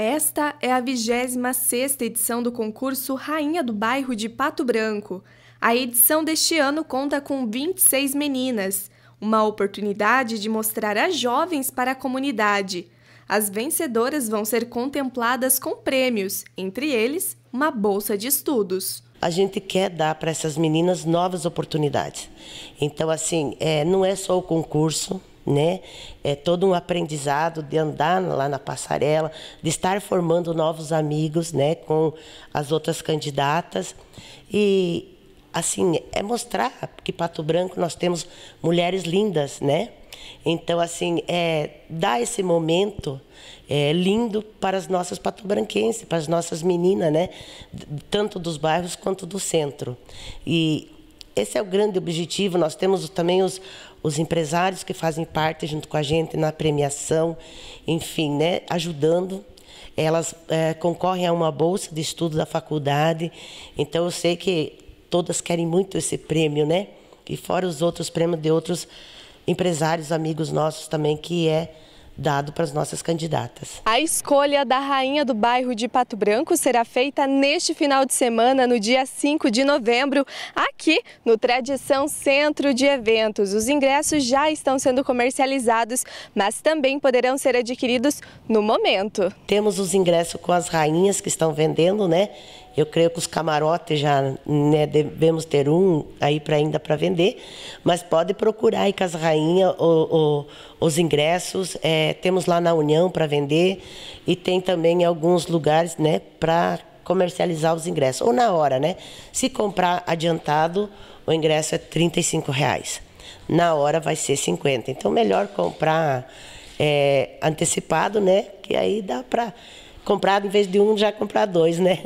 Esta é a 26ª edição do concurso Rainha do Bairro de Pato Branco. A edição deste ano conta com 26 meninas, uma oportunidade de mostrar as jovens para a comunidade. As vencedoras vão ser contempladas com prêmios, entre eles, uma bolsa de estudos a gente quer dar para essas meninas novas oportunidades. Então, assim, é, não é só o concurso, né? É todo um aprendizado de andar lá na passarela, de estar formando novos amigos, né, com as outras candidatas e assim é mostrar que Pato Branco nós temos mulheres lindas, né? Então assim é dar esse momento é, lindo para as nossas patobranquenses, para as nossas meninas, né? Tanto dos bairros quanto do centro e esse é o grande objetivo. Nós temos também os, os empresários que fazem parte junto com a gente na premiação, enfim, né, ajudando. Elas é, concorrem a uma bolsa de estudo da faculdade. Então eu sei que todas querem muito esse prêmio, né? E fora os outros prêmios de outros empresários, amigos nossos também, que é dado para as nossas candidatas. A escolha da rainha do bairro de Pato Branco será feita neste final de semana, no dia 5 de novembro, aqui no Tradição Centro de Eventos. Os ingressos já estão sendo comercializados, mas também poderão ser adquiridos no momento. Temos os ingressos com as rainhas que estão vendendo, né? Eu creio que os camarotes já né, devemos ter um aí para ainda para vender, mas pode procurar aí com as rainhas o, o, os ingressos. É, temos lá na União para vender e tem também alguns lugares, né, para comercializar os ingressos. Ou na hora, né? Se comprar adiantado, o ingresso é R$ reais. Na hora vai ser 50. Então, melhor comprar é, antecipado, né? Que aí dá para comprar, em vez de um, já comprar dois, né?